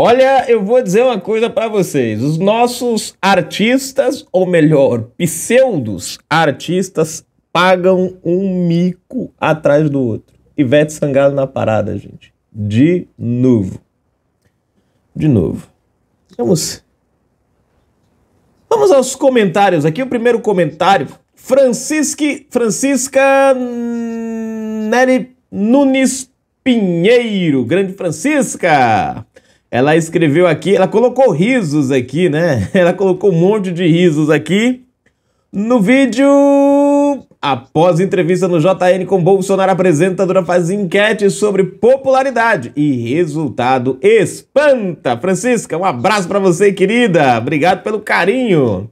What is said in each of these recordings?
Olha, eu vou dizer uma coisa para vocês. Os nossos artistas, ou melhor, pseudos artistas, pagam um mico atrás do outro. Ivete Sangalo na parada, gente. De novo. De novo. Vamos. Vamos aos comentários aqui. O primeiro comentário. Francisque, Francisca Nery Nunes Pinheiro. Grande Francisca. Ela escreveu aqui, ela colocou risos aqui, né? Ela colocou um monte de risos aqui no vídeo. Após entrevista no JN com Bolsonaro, apresentadora faz enquete sobre popularidade e resultado espanta. Francisca, um abraço para você, querida. Obrigado pelo carinho.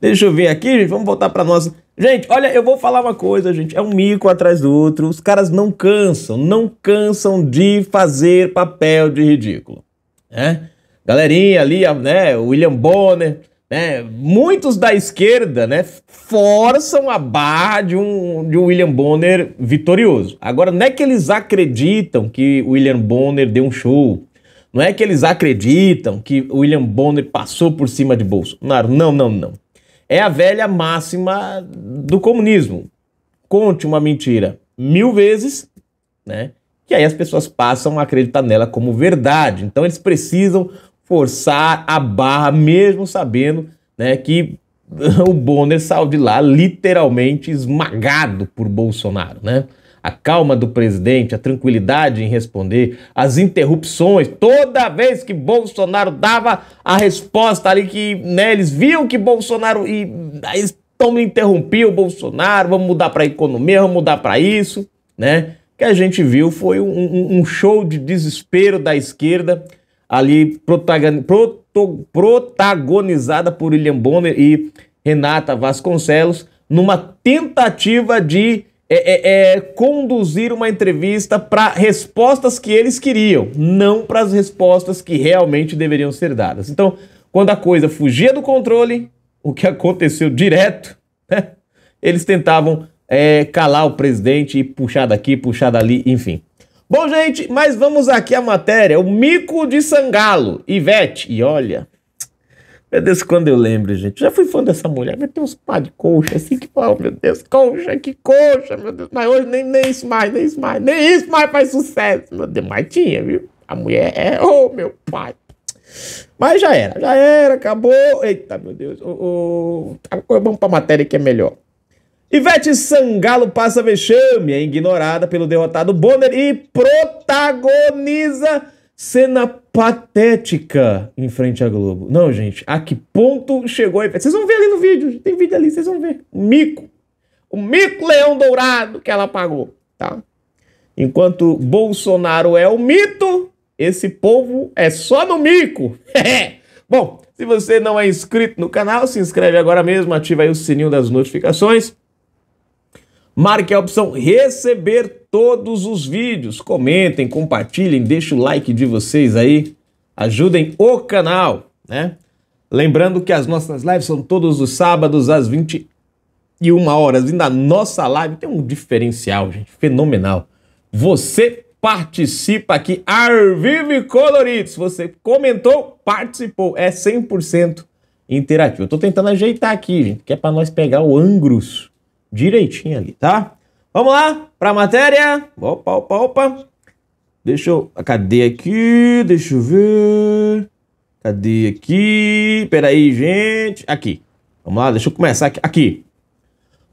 Deixa eu ver aqui, gente. Vamos voltar para nossa. Gente, olha, eu vou falar uma coisa, gente. É um mico atrás do outro. Os caras não cansam, não cansam de fazer papel de ridículo. Né? Galerinha ali, né? William Bonner, né? Muitos da esquerda, né? Forçam a barra de um, de um William Bonner vitorioso. Agora, não é que eles acreditam que o William Bonner deu um show. Não é que eles acreditam que o William Bonner passou por cima de Bolsonaro. Não, não, não. É a velha máxima do comunismo. Conte uma mentira mil vezes, né? Que aí as pessoas passam a acreditar nela como verdade. Então eles precisam forçar a barra, mesmo sabendo né, que o Bonner saiu de lá literalmente esmagado por Bolsonaro, né? a calma do presidente, a tranquilidade em responder, as interrupções, toda vez que Bolsonaro dava a resposta ali que né, eles viam que Bolsonaro e eles estão interrompiam Bolsonaro, vamos mudar para economia, vamos mudar para isso, né? O que a gente viu foi um, um, um, show de desespero da esquerda ali protagonizada por William Bonner e Renata Vasconcelos numa tentativa de é, é, é, conduzir uma entrevista para respostas que eles queriam, não para as respostas que realmente deveriam ser dadas. Então, quando a coisa fugia do controle, o que aconteceu direto, né, eles tentavam é, calar o presidente e puxar daqui, puxar dali, enfim. Bom, gente, mas vamos aqui à matéria. O mico de Sangalo, Ivete. E olha, meu Deus, quando eu lembro, gente. já fui fã dessa mulher, mas tem uns pá de coxa, assim que tipo, fala, oh, meu Deus, coxa, que coxa, meu Deus. Mas hoje nem, nem isso mais, nem isso mais, nem isso mais faz sucesso. Meu Deus, mas tinha, viu? A mulher é, ô oh, meu pai. Mas já era, já era, acabou. Eita, meu Deus. Oh, oh. Vamos pra matéria que é melhor. Ivete Sangalo passa vexame, é ignorada pelo derrotado Bonner e protagoniza cena patética em frente à Globo. Não, gente, a que ponto chegou a Vocês vão ver ali no vídeo, tem vídeo ali, vocês vão ver. O mico. O mico leão dourado que ela pagou, tá? Enquanto Bolsonaro é o mito, esse povo é só no mico. Bom, se você não é inscrito no canal, se inscreve agora mesmo, ativa aí o sininho das notificações. Marque a opção receber todos os vídeos. Comentem, compartilhem, deixem o like de vocês aí. Ajudem o canal, né? Lembrando que as nossas lives são todos os sábados às 21 horas. E na nossa live tem um diferencial, gente, fenomenal. Você participa aqui, ar vivo e colorido. Se você comentou, participou. É 100% interativo. Eu tô tentando ajeitar aqui, gente, que é para nós pegar o Angrus direitinho ali, tá? Vamos lá para a matéria. Opa, opa, opa. Deixa eu. Cadê aqui? Deixa eu ver. Cadê aqui? Peraí, gente. Aqui. Vamos lá, deixa eu começar aqui. aqui.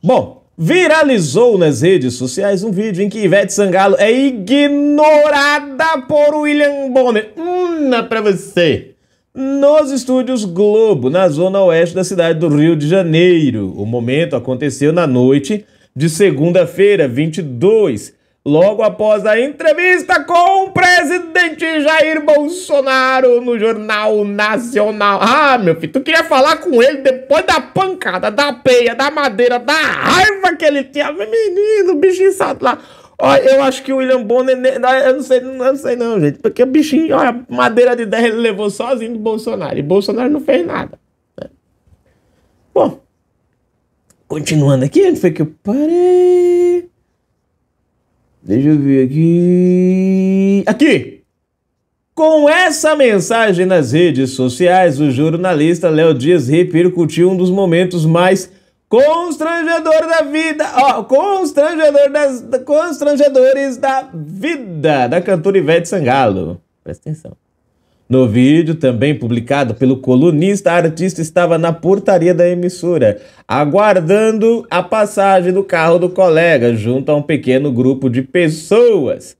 Bom, viralizou nas redes sociais um vídeo em que Ivete Sangalo é ignorada por William Bonner. Hum, é pra você nos estúdios Globo, na zona oeste da cidade do Rio de Janeiro. O momento aconteceu na noite de segunda-feira, 22, logo após a entrevista com o presidente Jair Bolsonaro no Jornal Nacional. Ah, meu filho, tu queria falar com ele depois da pancada, da peia, da madeira, da raiva que ele tinha. Menino, bichinho lá. Olha, eu acho que o William Bonner. Ah, eu não sei, não, sei não, gente. Porque o bichinho, olha, madeira de 10 ele levou sozinho do Bolsonaro. E Bolsonaro não fez nada. Né? Bom. Continuando aqui, onde foi que eu parei? Deixa eu ver aqui. Aqui! Com essa mensagem nas redes sociais, o jornalista Léo Dias repercutiu um dos momentos mais Constrangedor da vida, ó, constrangedor das, constrangedores da vida, da cantora Ivete Sangalo. Presta atenção. No vídeo, também publicado pelo colunista, a artista estava na portaria da emissora, aguardando a passagem do carro do colega, junto a um pequeno grupo de pessoas.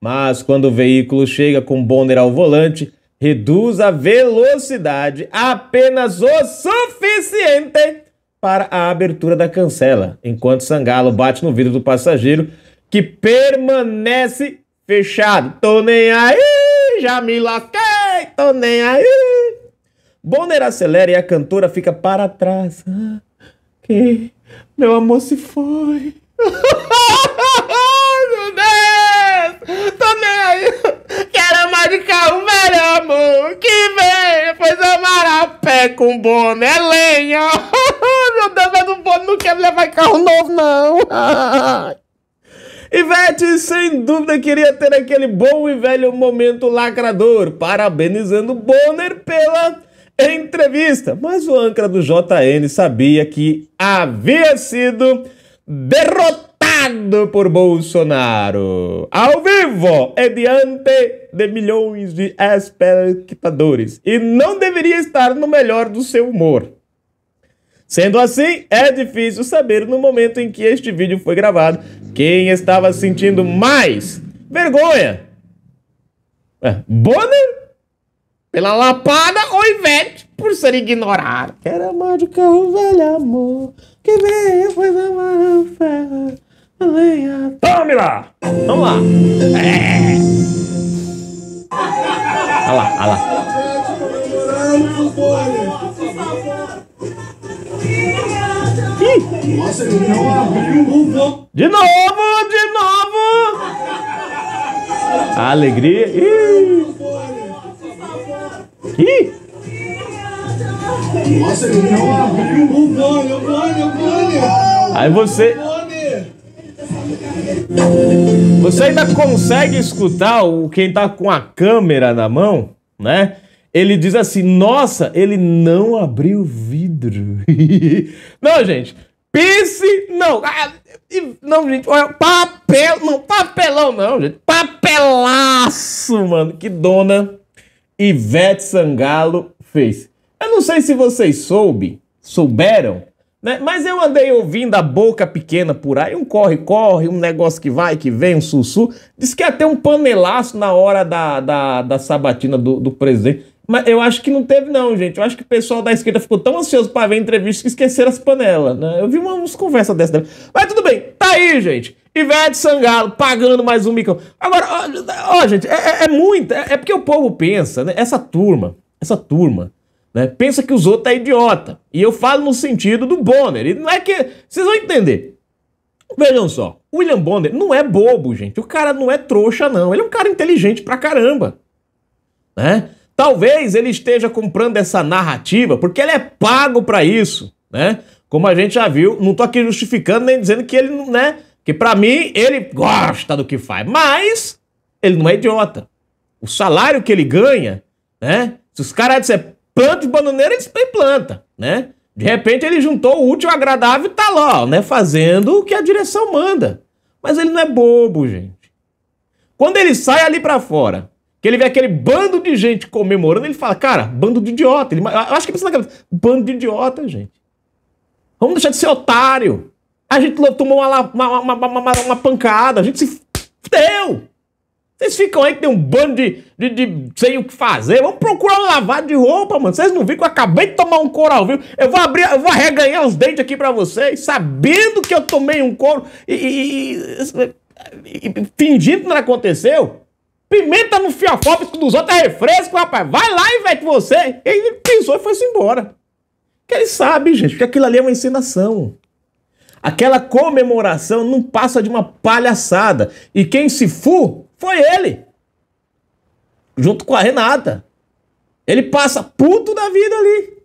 Mas quando o veículo chega com Bonner ao volante, reduz a velocidade apenas o suficiente para a abertura da cancela, enquanto Sangalo bate no vidro do passageiro, que permanece fechado. Tô nem aí, já me lasquei, tô nem aí. Bonner acelera e a cantora fica para trás. Ah, que meu amor se foi. meu Deus, tô nem aí. Quero mais de carro, melhor amor que vem. Pois amar a pé com Bonner Ivete, sem dúvida, queria ter aquele bom e velho momento lacrador, parabenizando Bonner pela entrevista. Mas o âncora do JN sabia que havia sido derrotado por Bolsonaro. Ao vivo e diante de milhões de espectadores. E não deveria estar no melhor do seu humor. Sendo assim, é difícil saber no momento em que este vídeo foi gravado quem estava sentindo mais vergonha. É, Bonner pela lapada ou Ivete por ser ignorado. mais do que carro velho, amor. Que veio foi da maranfela. Lenha. Tome lá! Vamos lá! É. Olha lá, olha lá. Nossa, ele não abriu o De novo, de novo. Alegria. Ih. Ih. Nossa, ele não abriu o o Aí você. Né? Você ainda consegue escutar o quem tá com a câmera na mão, né? ele diz assim: nossa, ele não abriu o vidro. não, gente, pense, não. Ah, não, gente, papel, não, papelão não, gente. Papelaço, mano, que dona Ivete Sangalo fez. Eu não sei se vocês soube, souberam, né? Mas eu andei ouvindo a boca pequena por aí, um corre-corre, um negócio que vai, que vem, um sussu. Diz que até um panelaço na hora da, da, da sabatina do, do presidente. Mas eu acho que não teve, não, gente. Eu acho que o pessoal da esquerda ficou tão ansioso para ver entrevista que esqueceram as panelas, né? Eu vi uma, umas conversas dessa. Mas tudo bem, tá aí, gente. Ivete Sangalo pagando mais um micão. Agora, ó, ó gente, é, é, é muito. É, é, porque o povo pensa, né? Essa turma, essa turma, né? Pensa que os outros é idiota. E eu falo no sentido do Bonner. E não é que. Vocês vão entender. Vejam só. William Bonner não é bobo, gente. O cara não é trouxa, não. Ele é um cara inteligente pra caramba. Né? Talvez ele esteja comprando essa narrativa porque ele é pago para isso, né? Como a gente já viu, não tô aqui justificando nem dizendo que ele não, né? Que para mim ele gosta do que faz, mas ele não é idiota. O salário que ele ganha, né? Se os caras disserem planta de bananeira, eles planta, né? De repente ele juntou o útil agradável e tá lá, né? Fazendo o que a direção manda. Mas ele não é bobo, gente. Quando ele sai ali para fora que ele vê aquele bando de gente comemorando, ele fala, cara, bando de idiota. Ele, eu acho que precisa na cabeça, bando de idiota, gente. Vamos deixar de ser otário. A gente tomou uma, uma, uma, uma pancada, a gente se fudeu. Vocês ficam aí que tem um bando de, de, de sem o que fazer. Vamos procurar um lavado de roupa, mano. Vocês não viram que eu acabei de tomar um couro ao vivo. Eu vou abrir, eu vou arreganhar os dentes aqui para vocês, sabendo que eu tomei um couro e, e, e, e fingindo que não aconteceu. Pimenta no fiofópico dos outros é refresco, rapaz. Vai lá e vete você. Ele pensou e foi-se embora. Que ele sabe, gente, que aquilo ali é uma encenação. Aquela comemoração não passa de uma palhaçada. E quem se fu foi ele. Junto com a Renata. Ele passa puto da vida ali.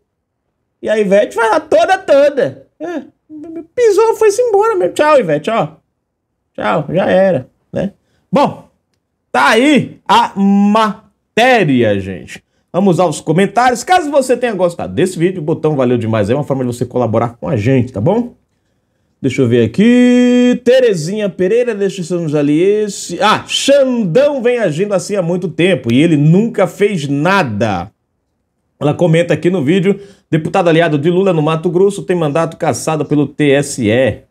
E a Ivete vai lá toda, toda. É, pisou, foi-se embora mesmo. Tchau, Ivete, ó. Tchau, já era, né? Bom, Tá aí a matéria, gente. Vamos aos comentários. Caso você tenha gostado desse vídeo, o botão valeu demais. É uma forma de você colaborar com a gente, tá bom? Deixa eu ver aqui. Terezinha Pereira, deixa eu nos esse Ah, Xandão vem agindo assim há muito tempo e ele nunca fez nada. Ela comenta aqui no vídeo: deputado aliado de Lula no Mato Grosso tem mandato cassado pelo TSE.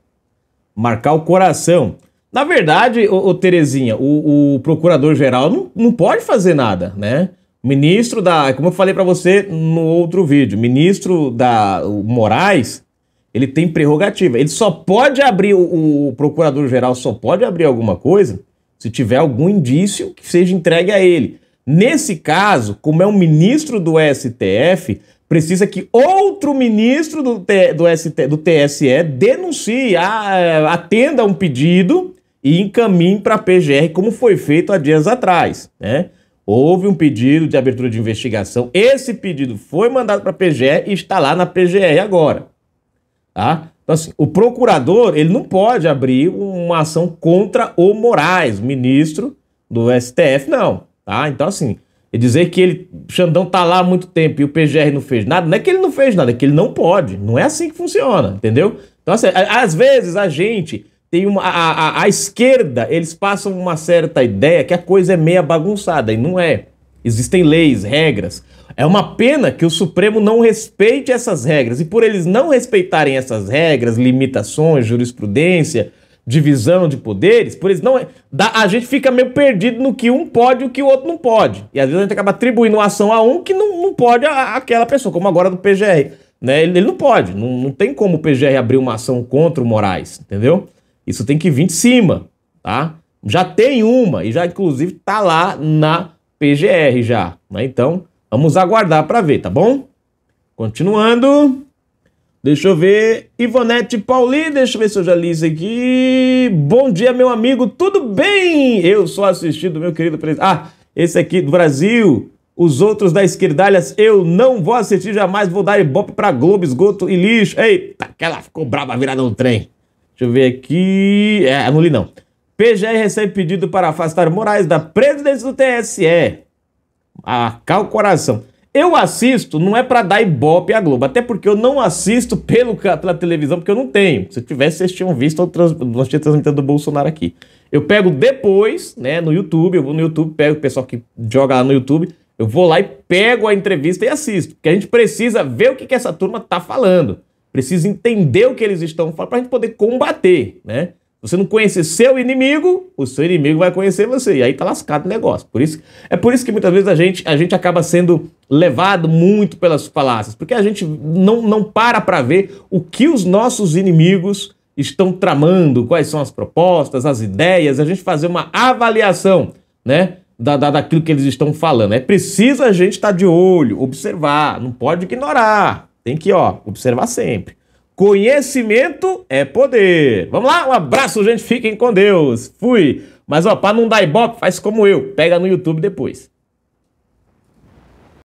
Marcar o coração. Na verdade, ô, ô Terezinha, o, o procurador-geral não, não pode fazer nada, né? Ministro da. Como eu falei para você no outro vídeo, ministro da. Moraes, ele tem prerrogativa. Ele só pode abrir, o, o procurador-geral só pode abrir alguma coisa se tiver algum indício que seja entregue a ele. Nesse caso, como é um ministro do STF, precisa que outro ministro do, T, do, ST, do TSE denuncie, a, atenda um pedido e encaminhe para a PGR, como foi feito há dias atrás. Né? Houve um pedido de abertura de investigação. Esse pedido foi mandado para a PGR e está lá na PGR agora. Tá? Então, assim, o procurador ele não pode abrir uma ação contra o Moraes, ministro do STF, não. Tá? Então, assim, dizer que ele, Xandão está lá há muito tempo e o PGR não fez nada, não é que ele não fez nada, é que ele não pode. Não é assim que funciona, entendeu? Então, assim, às vezes a gente tem uma, a, a, a, esquerda, eles passam uma certa ideia que a coisa é meia bagunçada, e não é. Existem leis, regras. É uma pena que o Supremo não respeite essas regras. E por eles não respeitarem essas regras, limitações, jurisprudência, divisão de poderes, por eles não. É, dá, a gente fica meio perdido no que um pode e o que o outro não pode. E às vezes a gente acaba atribuindo ação a um que não, não pode a, aquela pessoa, como agora do PGR. Né? Ele, ele não pode, não, não tem como o PGR abrir uma ação contra o Moraes, entendeu? Isso tem que vir de cima, tá? Já tem uma e já inclusive tá lá na PGR já, né? Então, vamos aguardar para ver, tá bom? Continuando. Deixa eu ver. Ivonete Pauli, deixa eu ver se eu já li isso aqui. Bom dia, meu amigo, tudo bem? Eu sou assistido, meu querido presidente. Ah, esse aqui do Brasil. Os outros da esquerdalhas eu não vou assistir jamais, vou dar ibope pra Globo, esgoto e lixo. Eita, que ela ficou brava virada no trem. Deixa eu ver aqui. É, li não. PGR recebe pedido para afastar Moraes da presidência do TSE. Arcar o coração. Eu assisto, não é para dar ibope à Globo, até porque eu não assisto pelo, pela televisão, porque eu não tenho. Se tivesse, vocês tinham visto, trans, nós tínhamos transmitido do Bolsonaro aqui. Eu pego depois, né, no YouTube, eu vou no YouTube, pego o pessoal que joga lá no YouTube, eu vou lá e pego a entrevista e assisto, porque a gente precisa ver o que, que essa turma tá falando precisa entender o que eles estão falando para a gente poder combater, né? Você não conhecer seu inimigo, o seu inimigo vai conhecer você. E aí tá lascado o negócio. Por isso, é por isso que muitas vezes a gente, a gente acaba sendo levado muito pelas falácias, porque a gente não, não para para ver o que os nossos inimigos estão tramando, quais são as propostas, as ideias, a gente fazer uma avaliação, né? Da, da, daquilo que eles estão falando. É preciso a gente estar tá de olho, observar, não pode ignorar, tem que, ó, observar sempre. Conhecimento é poder. Vamos lá, um abraço, gente. Fiquem com Deus. Fui. Mas, ó, pra não dar ibope, faz como eu. Pega no YouTube depois.